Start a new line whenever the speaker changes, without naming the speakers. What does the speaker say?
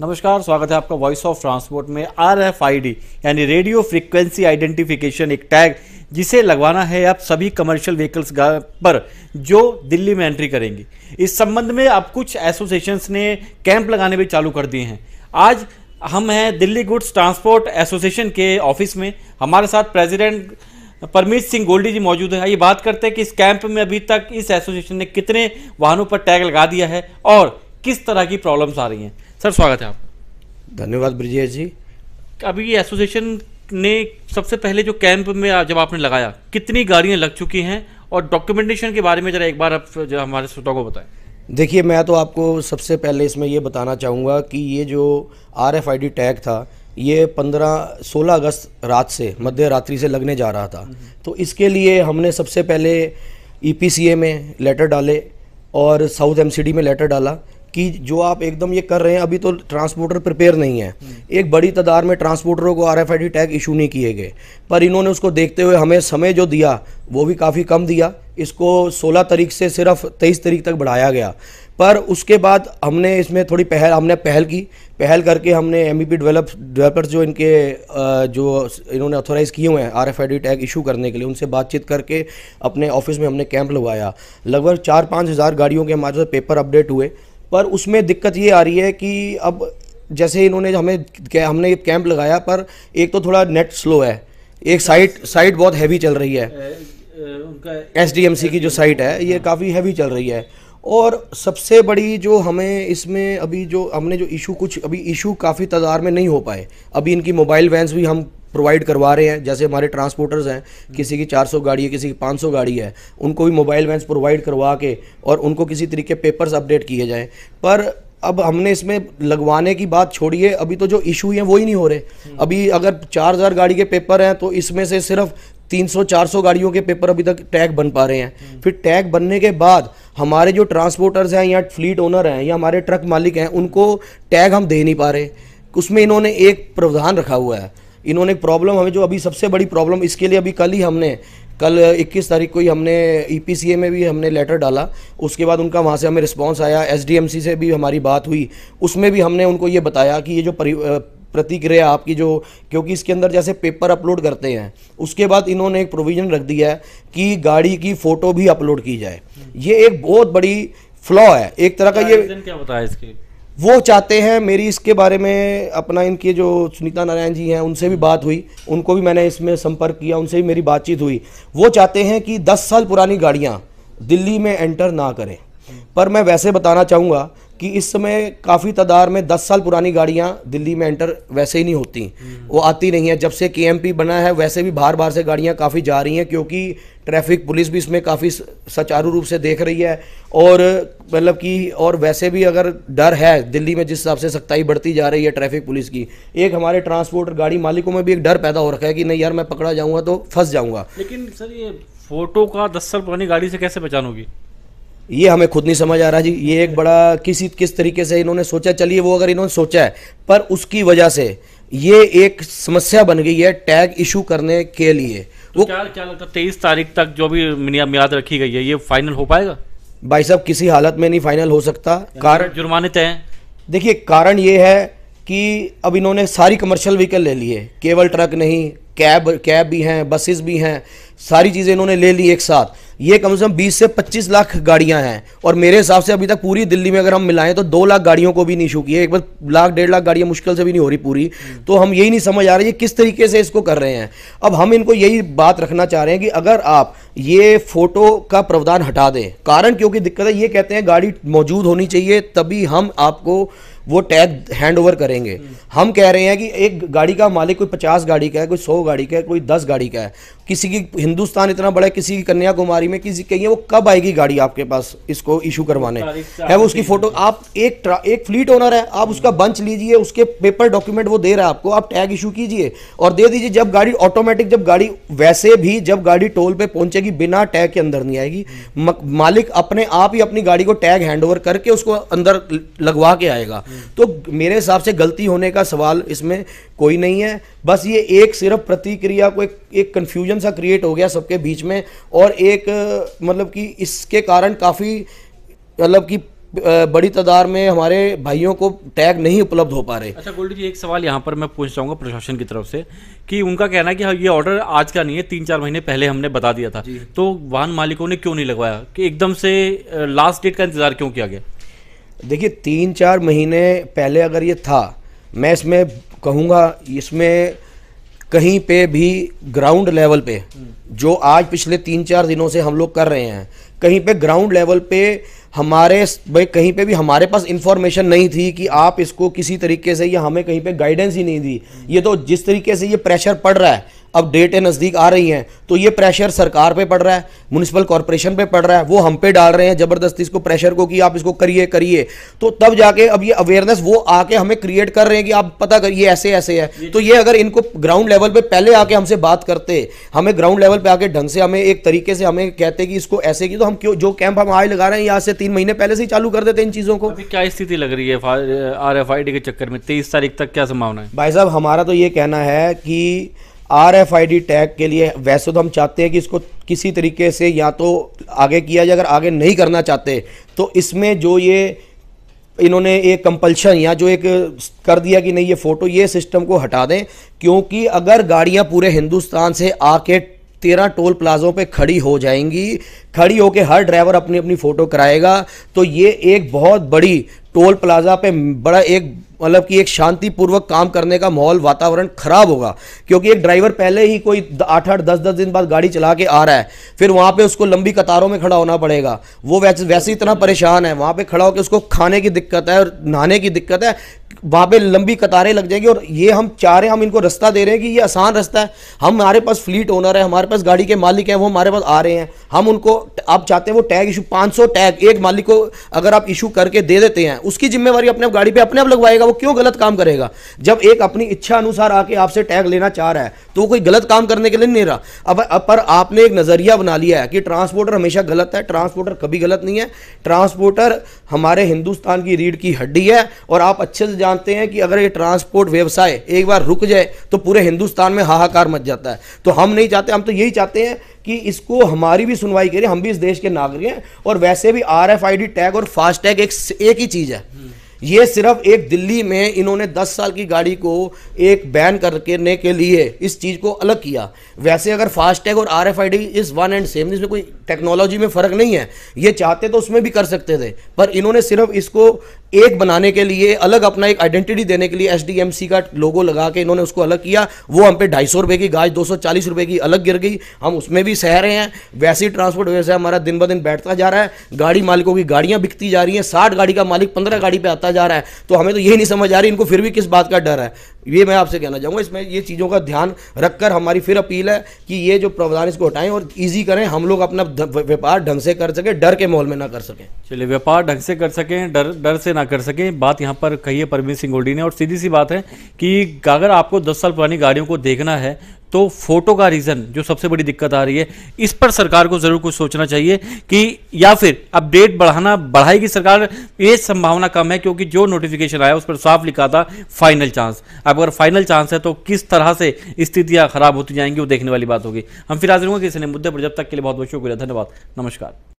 नमस्कार स्वागत है आपका वॉइस ऑफ ट्रांसपोर्ट में आर एफ आई डी यानी रेडियो फ्रिक्वेंसी आइडेंटिफिकेशन एक टैग जिसे लगवाना है आप सभी कमर्शियल व्हीकल्स पर जो दिल्ली में एंट्री करेंगी इस संबंध में अब कुछ एसोसिएशंस ने कैंप लगाने भी चालू कर दिए हैं आज हम हैं दिल्ली गुड्स ट्रांसपोर्ट एसोसिएशन के ऑफिस में हमारे साथ प्रेसिडेंट परमीत सिंह गोल्डी जी मौजूद हैं ये बात करते हैं कि इस कैंप में अभी तक इस एसोसिएशन ने कितने वाहनों पर टैग लगा दिया है और किस तरह की प्रॉब्लम्स आ रही हैं सर स्वागत है
आपका धन्यवाद ब्रिजेश जी
अभी एसोसिएशन ने सबसे पहले जो कैंप में जब आपने लगाया कितनी गाड़ियाँ लग चुकी हैं और डॉक्यूमेंटेशन के बारे में ज़रा एक बार आप जो हमारे श्रोताओं को बताएं
देखिए मैं तो आपको सबसे पहले इसमें ये बताना चाहूँगा कि ये जो R F I D tag था ये 15 16 अगस्त रात से मध्य रात्रि से लगने जा रहा था तो इसके लिए हमने सबसे पहले ई पी सी ए में लेटर डाले और साउथ एम सी डी में लेटर डाला कि जो आप एकदम ये कर रहे हैं अभी तो ट्रांसपोर्टर प्रिपेयर नहीं है एक बड़ी तादाद में ट्रांसपोर्टरों को आर टैग इशू नहीं किए गए पर इन्होंने उसको देखते हुए हमें समय जो दिया वो भी काफ़ी कम दिया इसको 16 तारीख से सिर्फ 23 तारीख तक बढ़ाया गया पर उसके बाद हमने इसमें थोड़ी पहल हमने पहल की पहल करके हमने एम ई डेवलपर्स जो इनके जो इन्होंने अथोराइज़ किए हुए हैं R F I tag issue करने के लिए उनसे बातचीत करके अपने ऑफिस में हमने कैंप लगवाया लगभग चार पाँच हज़ार गाड़ियों के हमारे साथ पेपर अपडेट हुए पर उसमें दिक्कत ये आ रही है कि अब जैसे इन्होंने हमें हमने कैंप लगाया पर एक तो थोड़ा नेट स्लो है एक साइट साइट बहुत हैवी चल रही है एस डी एम सी की जो साइट है ये हाँ। काफ़ी हैवी चल रही है और सबसे बड़ी जो हमें इसमें अभी जो हमने जो इशू कुछ अभी इशू काफ़ी तादार में नहीं हो पाए अभी इनकी मोबाइल वैन्स भी हम प्रोवाइड करवा रहे हैं जैसे हमारे ट्रांसपोर्टर्स हैं किसी की 400 गाड़ी है किसी की 500 गाड़ी है उनको भी मोबाइल वैन्स प्रोवाइड करवा के और उनको किसी तरीके पेपर्स अपडेट किए जाएँ पर अब हमने इसमें लगवाने की बात छोड़िए अभी तो जो इशू हैं वो ही नहीं हो रहे अभी अगर चार गाड़ी के पेपर हैं तो इसमें से सिर्फ 300-400 गाड़ियों के पेपर अभी तक टैग बन पा रहे हैं फिर टैग बनने के बाद हमारे जो ट्रांसपोर्टर्स हैं या फ्लीट ओनर हैं या हमारे ट्रक मालिक हैं उनको टैग हम दे नहीं पा रहे उसमें इन्होंने एक प्रावधान रखा हुआ है इन्होंने एक प्रॉब्लम हमें जो अभी सबसे बड़ी प्रॉब्लम इसके लिए अभी कल ही हमने कल 21 तारीख को ही हमने ई e में भी हमने लेटर डाला उसके बाद उनका वहाँ से हमें रिस्पांस आया एसडीएमसी से भी हमारी बात हुई उसमें भी हमने उनको ये बताया कि ये जो प्रतिक्रिया आपकी जो क्योंकि इसके अंदर जैसे पेपर अपलोड करते हैं उसके बाद इन्होंने एक प्रोविज़न रख दिया है कि गाड़ी की फ़ोटो भी अपलोड की जाए ये एक बहुत बड़ी फ्लॉ है एक तरह का ये क्या बताया इसके वो चाहते हैं मेरी इसके बारे में अपना इनके जो सुनीता नारायण जी हैं उनसे भी बात हुई उनको भी मैंने इसमें संपर्क किया उनसे भी मेरी बातचीत हुई वो चाहते हैं कि 10 साल पुरानी गाड़ियां दिल्ली में एंटर ना करें पर मैं वैसे बताना चाहूँगा कि इस समय काफ़ी तादार में 10 साल पुरानी गाड़ियां दिल्ली में एंटर वैसे ही नहीं होती हम्म। वो आती नहीं है जब से के बना है वैसे भी बाहर बाहर से गाड़ियां काफ़ी जा रही हैं क्योंकि ट्रैफिक पुलिस भी इसमें काफ़ी सुचारू रूप से देख रही है और मतलब कि और वैसे भी अगर डर है दिल्ली में जिस हिसाब से सख्ताई बढ़ती जा रही है ट्रैफिक पुलिस की एक हमारे ट्रांसपोर्ट गाड़ी मालिकों में भी एक डर पैदा हो रखा है कि नहीं यार मैं पकड़ा जाऊँगा तो फंस जाऊँगा
लेकिन सर ये फोटो का दस साल पुरानी गाड़ी से कैसे पहचान होगी
ये हमें खुद नहीं समझ आ रहा जी ये एक बड़ा किसी किस तरीके से इन्होंने सोचा चलिए वो अगर इन्होंने सोचा है पर उसकी वजह से ये एक समस्या बन गई है टैग इशू करने के लिए
तो वो क्या क्या लगता है तेईस तारीख तक जो भी मियाद रखी गई है ये फाइनल हो पाएगा
भाई साहब किसी हालत में नहीं फाइनल हो सकता कारण जुर्माने तय देखिए कारण ये है कि अब इन्होंने सारी कमर्शियल व्हीकल ले लिए केवल ट्रक नहीं कैब कैब भी हैं बसेस भी हैं सारी चीज़ें इन्होंने ले ली एक साथ ये कम से कम 20 से 25 लाख गाड़ियां हैं और मेरे हिसाब से अभी तक पूरी दिल्ली में अगर हम मिलाएं तो दो लाख गाड़ियों को भी नहीं छू किए एक बार लाख डेढ़ लाख गाड़ियां मुश्किल से भी नहीं हो रही पूरी हम्म। तो हम यही नहीं समझ आ रही ये किस तरीके से इसको कर रहे हैं अब हम इनको यही बात रखना चाह रहे हैं कि अगर आप ये फ़ोटो का प्रावधान हटा दें कारण क्योंकि दिक्कत है ये कहते हैं गाड़ी मौजूद होनी चाहिए तभी हम आपको वो टैग हैंड ओवर करेंगे हम कह रहे हैं कि एक गाड़ी का मालिक कोई पचास गाड़ी का है कोई सौ गाड़ी का है कोई दस गाड़ी का है किसी की हिंदुस्तान इतना बड़ा है किसी की कन्याकुमारी में किसी कहीं वो कब आएगी गाड़ी आपके पास इसको इशू करवाने है वो उसकी फोटो आप एक एक फ्लीट ओनर है आप उसका बंच लीजिए उसके पेपर डॉक्यूमेंट वो दे रहा है आपको आप टैग इशू कीजिए और दे दीजिए जब गाड़ी ऑटोमेटिक जब गाड़ी वैसे भी जब गाड़ी टोल पर पहुंचेगी बिना टैग के अंदर नहीं आएगी मालिक अपने आप ही अपनी गाड़ी को टैग हैंड ओवर करके उसको अंदर लगवा के आएगा तो मेरे हिसाब से गलती होने का सवाल इसमें कोई नहीं है बस ये एक सिर्फ प्रतिक्रिया को एक कन्फ्यूजन सा क्रिएट हो गया सबके बीच में और एक मतलब कि इसके कारण काफ़ी मतलब कि बड़ी तादार में हमारे भाइयों को टैग नहीं उपलब्ध हो पा रहे अच्छा
गोल्डी जी एक सवाल यहाँ पर मैं पूछ चाहूँगा प्रशासन की तरफ से कि उनका कहना है कि हाँ, ये ऑर्डर आज का नहीं है तीन चार महीने पहले हमने बता दिया था तो वाहन मालिकों ने क्यों नहीं लगवाया कि एकदम से लास्ट डेट का इंतजार क्यों किया गया
देखिए तीन चार महीने पहले अगर ये था मैं इसमें कहूँगा इसमें कहीं पे भी ग्राउंड लेवल पे जो आज पिछले तीन चार दिनों से हम लोग कर रहे हैं कहीं पे ग्राउंड लेवल पे हमारे भाई कहीं पे भी हमारे पास इन्फॉर्मेशन नहीं थी कि आप इसको किसी तरीके से या हमें कहीं पे गाइडेंस ही नहीं दी ये तो जिस तरीके से ये प्रेशर पड़ रहा है अब डेटें नज़दीक आ रही हैं तो ये प्रेशर सरकार पे पड़ रहा है म्यूनसिपल कॉरपोरेशन पे पड़ रहा है वो हम पे डाल रहे हैं ज़बरदस्ती इसको प्रेशर को कि आप इसको करिए करिए तो तब जाके अब ये अवेयरनेस वो आके हमें क्रिएट कर रहे हैं कि आप पता करिए ऐसे ऐसे है तो ये अगर इनको ग्राउंड लेवल पर पहले आके हमसे बात करते हमें ग्राउंड लेवल पर आके ढंग से हमें एक तरीके से हमें कहते कि इसको ऐसे की तो हम क्यों जो कैंप हम आज लगा रहे हैं यहाँ से तीन महीने पहले से ही चालू कर देते इन चीज़ों को
क्या स्थिति लग रही है आर के चक्कर में तेईस तारीख तक क्या संभावना है
भाई साहब हमारा तो ये कहना है कि आरएफआईडी टैग के लिए वैसे तो हम चाहते हैं कि इसको किसी तरीके से या तो आगे किया जाए अगर आगे नहीं करना चाहते तो इसमें जो ये इन्होंने एक कंपल्शन या जो एक कर दिया कि नहीं ये फ़ोटो ये सिस्टम को हटा दें क्योंकि अगर गाड़ियां पूरे हिंदुस्तान से आके तेरह टोल प्लाजों पे खड़ी हो जाएंगी खड़ी होकर हर ड्राइवर अपनी अपनी फ़ोटो कराएगा तो ये एक बहुत बड़ी टोल प्लाजा पे बड़ा एक मतलब कि एक शांतिपूर्वक काम करने का माहौल वातावरण खराब होगा क्योंकि एक ड्राइवर पहले ही कोई आठ आठ दस दस दिन बाद गाड़ी चला के आ रहा है फिर वहाँ पे उसको लंबी कतारों में खड़ा होना पड़ेगा वो वैसे वैसे इतना परेशान है वहाँ पे खड़ा होकर उसको खाने की दिक्कत है और नहाने की दिक्कत है वहाँ पे लंबी कतारें लग जाएगी और ये हम चाह रहे हैं हम इनको रास्ता दे रहे हैं कि ये आसान रास्ता है हम हमारे पास फ्लीट ओनर है हमारे पास गाड़ी के मालिक हैं वो हमारे पास आ रहे हैं हम उनको आप चाहते हैं वो टैग इशू 500 टैग एक मालिक को अगर आप इशू करके दे देते हैं उसकी जिम्मेवारी अपने आप गाड़ी पे अपने आप लगवाएगा वो क्यों गलत काम करेगा जब एक अपनी इच्छा अनुसार आके आपसे टैग लेना चाह रहा है तो वो कोई गलत काम करने के लिए नहीं रहा अब, अब पर आपने एक नज़रिया बना लिया है कि ट्रांसपोर्टर हमेशा गलत है ट्रांसपोर्टर कभी गलत नहीं है ट्रांसपोर्टर हमारे हिंदुस्तान की रीढ़ की हड्डी है और आप अच्छे से जानते हैं कि अगर ये ट्रांसपोर्ट व्यवसाय एक बार रुक जाए तो पूरे हिंदुस्तान में हाहाकार मच जाता है तो हम नहीं चाहते हम तो यही चाहते हैं कि इसको हमारी भी सुनवाई करें हम भी इस देश के नागरिक हैं और वैसे भी R F I D tag और फास्ट टैग एक, एक ही चीज़ है ये सिर्फ एक दिल्ली में इन्होंने 10 साल की गाड़ी को एक बैन करने के लिए इस चीज़ को अलग किया वैसे अगर फास्ट टैग और R F I D is one and same इसमें कोई टेक्नोलॉजी में फ़र्क नहीं है ये चाहते तो उसमें भी कर सकते थे पर इन्होंने सिर्फ इसको एक बनाने के लिए अलग अपना एक आइडेंटिटी देने के लिए एस डी एम सी का लोगो लगा के इन्होंने उसको अलग किया वो हम पे ढाई सौ रुपये की गाज दो सौ चालीस रुपये की अलग गिर गई हम उसमें भी सह रहे हैं वैसे ही ट्रांसपोर्ट व्यवसाय हमारा दिन ब दिन बैठता जा रहा है गाड़ी मालिकों की गाड़ियाँ बिकती जा रही हैं साठ गाड़ी का मालिक पंद्रह गाड़ी पर आता जा रहा है तो हमें तो यही नहीं समझ आ रही इनको फिर भी किस बात का डर है ये मैं आपसे कहना चाहूँगा इसमें ये चीज़ों का ध्यान रखकर हमारी फिर अपील है कि ये जो प्रावधान इसको हटाएं और ईजी करें हम लोग अपना व्यापार ढंग से कर सके डर के माहौल में ना कर सके
चलिए व्यापार ढंग से कर सके डर डर से ना कर सके बात यहाँ पर कही है परवीन सिंह गोल्डी ने और सीधी सी बात है कि अगर आपको 10 साल पुरानी गाड़ियों को देखना है तो फोटो का रीज़न जो सबसे बड़ी दिक्कत आ रही है इस पर सरकार को ज़रूर कुछ सोचना चाहिए कि या फिर अपडेट बढ़ाना बढ़ाएगी सरकार ये संभावना कम है क्योंकि जो नोटिफिकेशन आया उस पर साफ लिखा था फाइनल चांस अब अगर फाइनल चांस है तो किस तरह से स्थितियां खराब होती जाएंगी वो देखने वाली बात होगी हम फिर हाजिर होंगे किसी ने मुद्दे पर जब तक के लिए बहुत बहुत शुक्रिया धन्यवाद नमस्कार